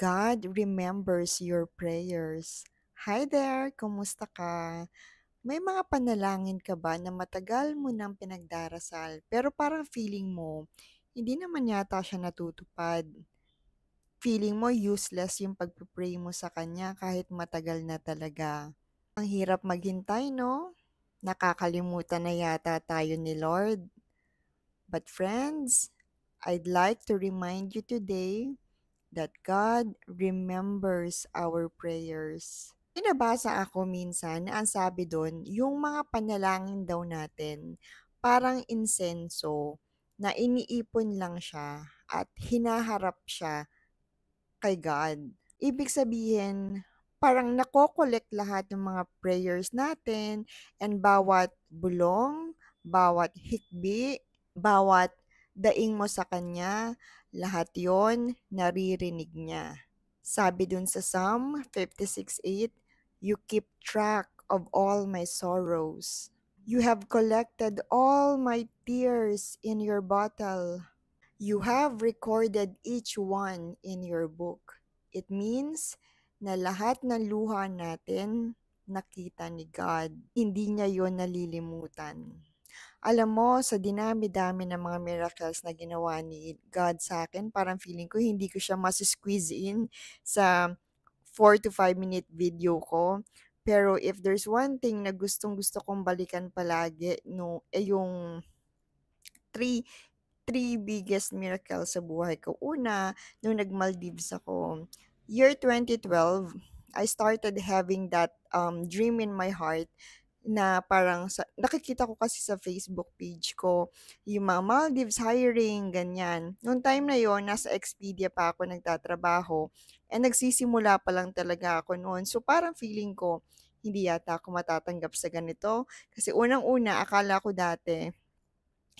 God remembers your prayers. Hi there! Kumusta ka? May mga panalangin ka ba na matagal mo nang pinagdarasal pero parang feeling mo, hindi naman yata siya natutupad? Feeling mo useless yung pagpipray mo sa kanya kahit matagal na talaga. Ang hirap maghintay, no? Nakakalimutan na yata tayo ni Lord. But friends, I'd like to remind you today that God remembers our prayers. Pinabasa ako minsan ang sabi doon, yung mga panalangin daw natin, parang insenso na iniipon lang siya at hinaharap siya kay God. Ibig sabihin, parang nakokollect lahat ng mga prayers natin and bawat bulong, bawat hikbi, bawat daing mo sa kanya, lahat yon naririnig niya. Sabi dun sa Psalm 56.8, You keep track of all my sorrows. You have collected all my tears in your bottle. You have recorded each one in your book. It means na lahat ng luha natin nakita ni God. Hindi niya yon nalilimutan. Alam mo, sa dinami-dami ng mga miracles na ginawa ni God sa akin, parang feeling ko hindi ko siya mas-squeeze in sa 4 to 5 minute video ko. Pero if there's one thing na gustong gusto kong balikan palagi, no, eh yung three, three biggest miracles sa buhay ko. Una, nung nag-Maldives ako, year 2012, I started having that um, dream in my heart na parang sa, nakikita ko kasi sa Facebook page ko yung mga Maldives hiring, ganyan. Noong time na yon nasa Expedia pa ako nagtatrabaho and nagsisimula pa lang talaga ako noon. So parang feeling ko, hindi yata ako matatanggap sa ganito. Kasi unang-una, akala ko dati,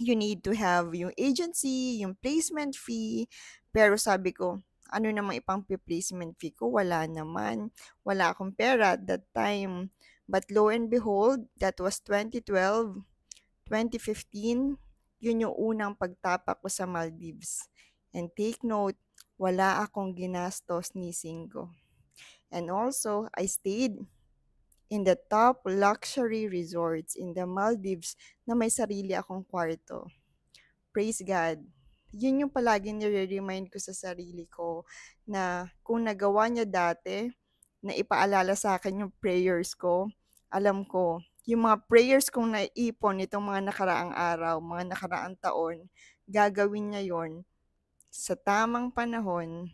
you need to have yung agency, yung placement fee. Pero sabi ko, ano namang ipang placement fee ko? Wala naman. Wala akong pera at that time But lo and behold, that was 2012, 2015, yun yung unang pagtapak ko sa Maldives. And take note, wala akong ginastos ni Singo. And also, I stayed in the top luxury resorts in the Maldives na may sarili akong kwarto. Praise God. Yun yung palagi nire-remind ko sa sarili ko na kung nagawa niya dati, na ipaalala sa akin yung prayers ko, alam ko, yung mga prayers kong naipon itong mga nakaraang araw, mga nakaraang taon, gagawin niya yon sa tamang panahon.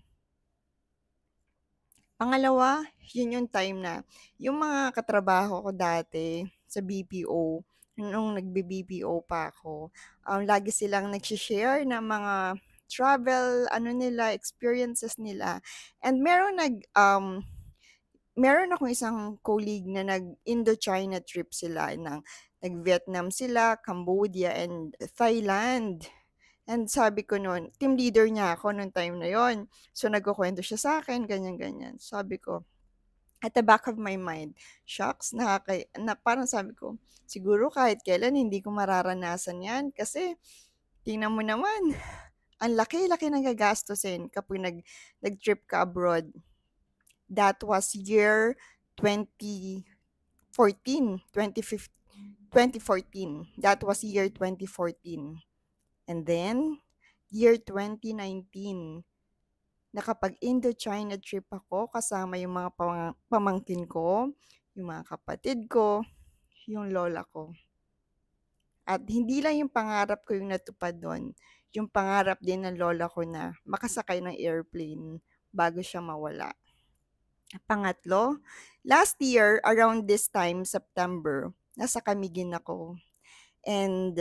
Pangalawa, yun yung time na yung mga katrabaho ko dati sa BPO, nung nagbe-BPO pa ako, um, lagi silang nagsishare ng mga travel, ano nila, experiences nila. And meron nag, um, meron akong isang colleague na nag-Indochina trip sila ng nag-Vietnam sila, Cambodia, and Thailand. And sabi ko noon, team leader niya ako noong time na yon. So nagkukwento siya sa akin, ganyan-ganyan. Sabi ko, at the back of my mind, shocks, nakaka- na parang sabi ko, siguro kahit kailan hindi ko mararanasan yan kasi tingnan mo naman, ang laki-laki ng gagastusin kapag nag, nag-trip ka abroad That was year 2014, 2015, 2014. That was year 2014. And then, year 2019, nakapag-Indochina trip ako kasama yung mga pamangkin ko, yung mga kapatid ko, yung lola ko. At hindi lang yung pangarap ko yung natupad doon, yung pangarap din ng lola ko na makasakay ng airplane bago siya mawala. Pangatlo, last year, around this time, September, nasa Kamigin ako. And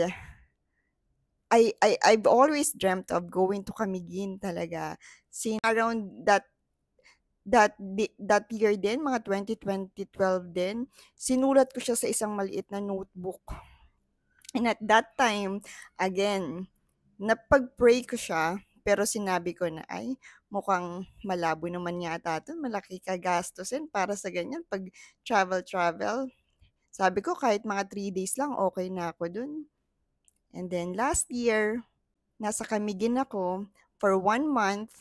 I, I, I've always dreamt of going to Kamigin talaga. Since around that that that year din, mga 2012 din, sinulat ko siya sa isang maliit na notebook. And at that time, again, napag-pray ko siya pero sinabi ko na, ay, mukhang malabo naman yata ito. Malaki kagastusin para sa ganyan. Pag travel-travel, sabi ko kahit mga 3 days lang, okay na ako dun. And then last year, nasa Kamigin ako for one month.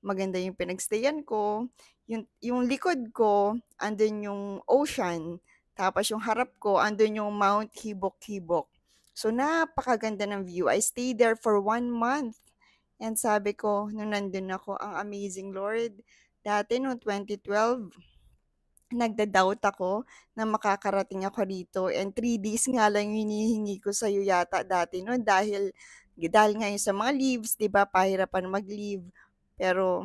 Maganda yung pinagstayan ko. Yung, yung likod ko, andun yung ocean. Tapos yung harap ko, andun yung Mount Hibok-Hibok. So, napakaganda ng view. I stayed there for one month. And sabi ko, nung nandun ako, ang amazing Lord, dati noong 2012, nagda-doubt ako na makakarating ako dito. And 3 days nga lang hinihingi ko sa iyo yata dati no dahil dahil nga sa mga leaves, 'di ba, pahirapan mag-leave. Pero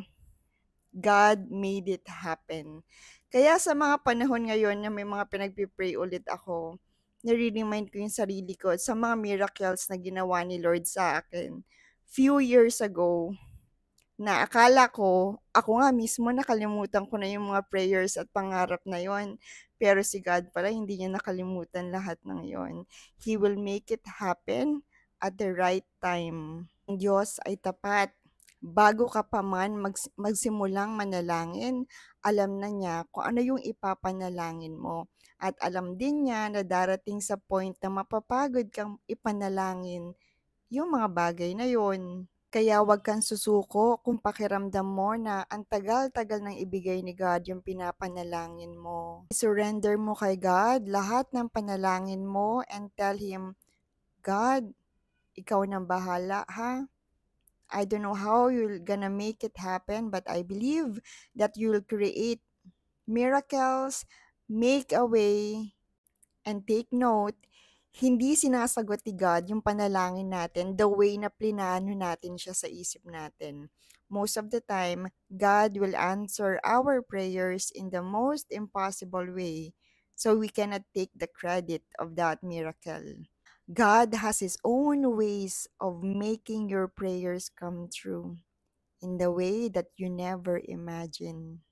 God made it happen. Kaya sa mga panahon ngayon na may mga pinagpipray ulit ako, nare-remind ko yung sarili ko sa mga miracles na ginawa ni Lord sa akin few years ago na akala ko, ako nga mismo nakalimutan ko na yung mga prayers at pangarap na yon. Pero si God pala, hindi niya nakalimutan lahat ng yon. He will make it happen at the right time. Ang Diyos ay tapat. Bago ka pa man mags- magsimulang manalangin, alam na niya kung ano yung ipapanalangin mo. At alam din niya na darating sa point na mapapagod kang ipanalangin yung mga bagay na yon. Kaya wag kang susuko kung pakiramdam mo na ang tagal-tagal nang ibigay ni God yung pinapanalangin mo. Surrender mo kay God lahat ng panalangin mo and tell Him, God, ikaw nang bahala ha. I don't know how you're gonna make it happen, but I believe that you'll create miracles, make a way, and take note hindi sinasagot ni God yung panalangin natin the way na plinano natin siya sa isip natin. Most of the time, God will answer our prayers in the most impossible way, so we cannot take the credit of that miracle. God has His own ways of making your prayers come true in the way that you never imagine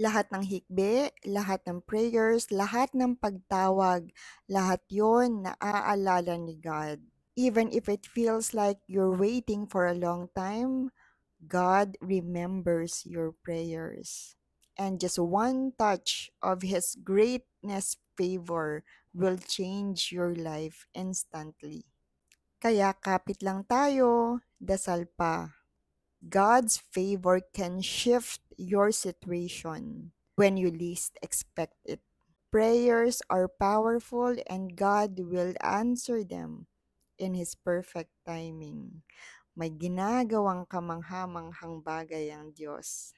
lahat ng hikbe, lahat ng prayers, lahat ng pagtawag, lahat yon naaalala ni God. Even if it feels like you're waiting for a long time, God remembers your prayers. And just one touch of His greatness favor will change your life instantly. Kaya kapit lang tayo, dasal pa. God's favor can shift your situation when you least expect it. Prayers are powerful and God will answer them in His perfect timing. May ginagawang kamanghamanghang bagay ang Diyos.